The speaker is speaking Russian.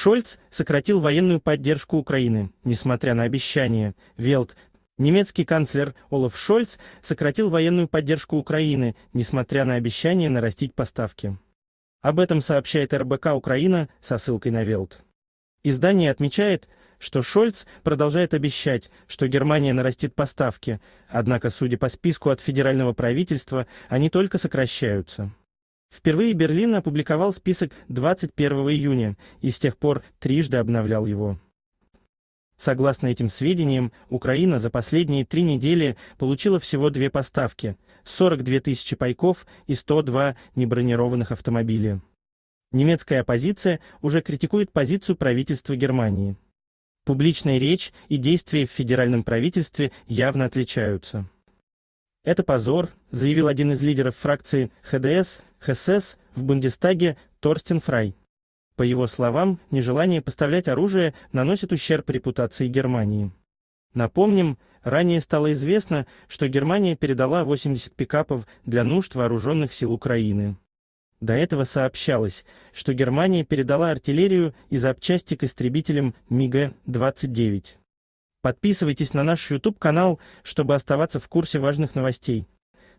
Шольц сократил военную поддержку Украины, несмотря на обещания. Велт, немецкий канцлер Олаф Шольц сократил военную поддержку Украины, несмотря на обещание нарастить поставки. Об этом сообщает РБК Украина со ссылкой на Велт. Издание отмечает, что Шольц продолжает обещать, что Германия нарастит поставки, однако, судя по списку от федерального правительства, они только сокращаются. Впервые Берлин опубликовал список 21 июня и с тех пор трижды обновлял его. Согласно этим сведениям, Украина за последние три недели получила всего две поставки – 42 тысячи пайков и 102 небронированных автомобиля. Немецкая оппозиция уже критикует позицию правительства Германии. Публичная речь и действия в федеральном правительстве явно отличаются. «Это позор», — заявил один из лидеров фракции ХДС ХСС в Бундестаге Торстен Фрай. По его словам, нежелание поставлять оружие наносит ущерб репутации Германии. Напомним, ранее стало известно, что Германия передала 80 пикапов для нужд вооруженных сил Украины. До этого сообщалось, что Германия передала артиллерию и запчасти к истребителям МиГ-29. Подписывайтесь на наш YouTube-канал, чтобы оставаться в курсе важных новостей.